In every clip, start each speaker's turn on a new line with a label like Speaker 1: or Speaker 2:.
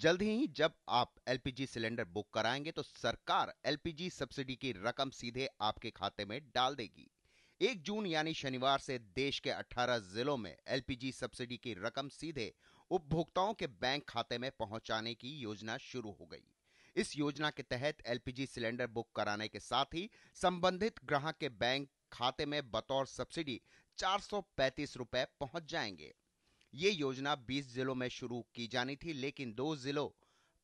Speaker 1: जल्द ही जब आप एलपीजी सिलेंडर बुक कराएंगे तो सरकार एलपीजी सब्सिडी की रकम सीधे आपके खाते में डाल देगी एक जून यानी शनिवार से देश के 18 जिलों में एलपीजी सब्सिडी की रकम सीधे उपभोक्ताओं के बैंक खाते में पहुंचाने की योजना शुरू हो गई इस योजना के तहत एलपीजी सिलेंडर बुक कराने के साथ ही संबंधित ग्राहक के बैंक खाते में बतौर सब्सिडी चार रुपए पहुंच जाएंगे ये योजना 20 जिलों में शुरू की जानी थी लेकिन दो जिलों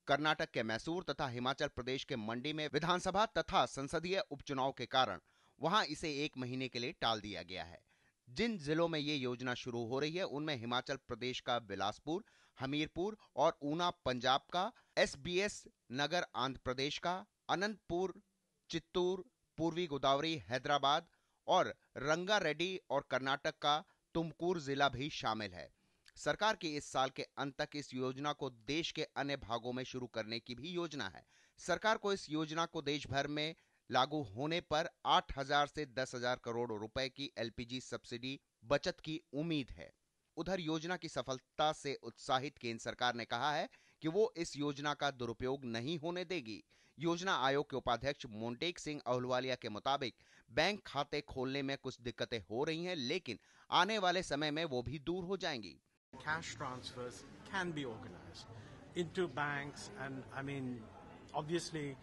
Speaker 1: कर्नाटक के मैसूर तथा हिमाचल प्रदेश के मंडी में विधानसभा तथा संसदीय उपचुनाव के कारण वहां इसे एक महीने के लिए टाल दिया गया है जिन जिलों में ये योजना शुरू हो रही है उनमें हिमाचल प्रदेश का बिलासपुर हमीरपुर और ऊना पंजाब का एसबीएस नगर आंध्र प्रदेश का अनंतपुर चित्तूर पूर्वी गोदावरी हैदराबाद और रंगारेड्डी और कर्नाटक का तुमकूर जिला भी शामिल है सरकार की इस साल के अंत तक इस योजना को देश के अन्य भागों में शुरू करने की भी योजना है सरकार को इस योजना को देश भर में लागू होने पर 8000 से 10000 करोड़ रुपए की एलपीजी सब्सिडी बचत की उम्मीद है उधर योजना की सफलता से उत्साहित केंद्र सरकार ने कहा है कि वो इस योजना का दुरुपयोग नहीं होने देगी योजना आयोग के उपाध्यक्ष मोन्टेक सिंह अहलवालिया के मुताबिक बैंक खाते खोलने में कुछ दिक्कतें हो रही हैं लेकिन आने वाले समय में वो भी दूर हो जाएंगी
Speaker 2: Cash transfers can be organized into banks, and I mean, obviously,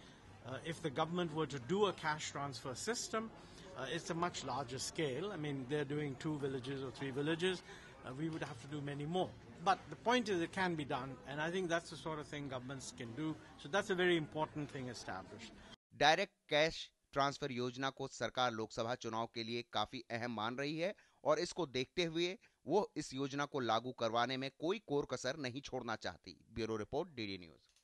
Speaker 2: uh, if the government were to do a cash transfer system, uh, it's a much larger scale. I mean, they're doing two villages or three villages. Uh, we would have to do many more. But the point is, it can be done, and I think that's the sort of thing governments can do. So that's a very important thing established. Direct
Speaker 1: cash transfer योजना को सरकार लोकसभा चुनाव के लिए काफी अहम मान रही है और इसको देखते हुए वो इस योजना को लागू करवाने में कोई कोर कसर नहीं छोड़ना चाहती ब्यूरो रिपोर्ट डीडी न्यूज़